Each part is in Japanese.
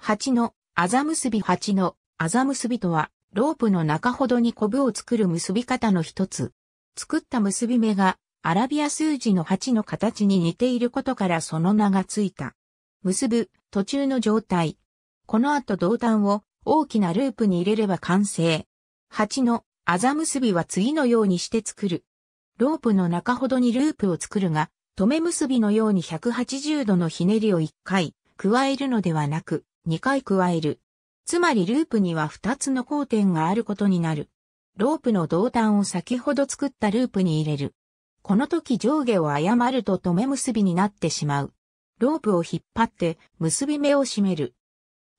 蜂の、あざ結び蜂の、あざ結びとは、ロープの中ほどにコブを作る結び方の一つ。作った結び目が、アラビア数字の8の形に似ていることからその名がついた。結ぶ、途中の状態。この後銅端を大きなループに入れれば完成。8のあざ結びは次のようにして作る。ロープの中ほどにループを作るが、止め結びのように180度のひねりを1回加えるのではなく、2回加える。つまりループには2つの交点があることになる。ロープの導端を先ほど作ったループに入れる。この時上下を誤ると止め結びになってしまう。ロープを引っ張って結び目を締める。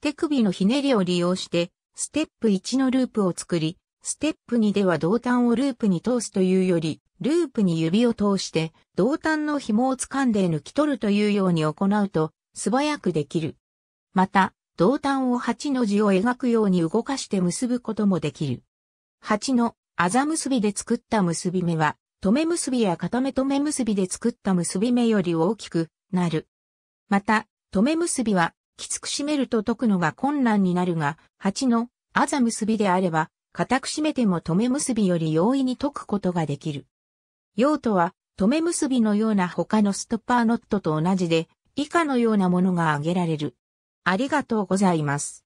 手首のひねりを利用して、ステップ1のループを作り、ステップ2では胴端をループに通すというより、ループに指を通して、胴端の紐を掴んで抜き取るというように行うと、素早くできる。また、銅端を8の字を描くように動かして結ぶこともできる。8のあざ結びで作った結び目は、留め結びや固め止め結びで作った結び目より大きくなる。また、留め結びは、きつく締めると解くのが困難になるが、8のあざ結びであれば、固く締めても留め結びより容易に解くことができる。用途は、留め結びのような他のストッパーノットと同じで、以下のようなものが挙げられる。ありがとうございます。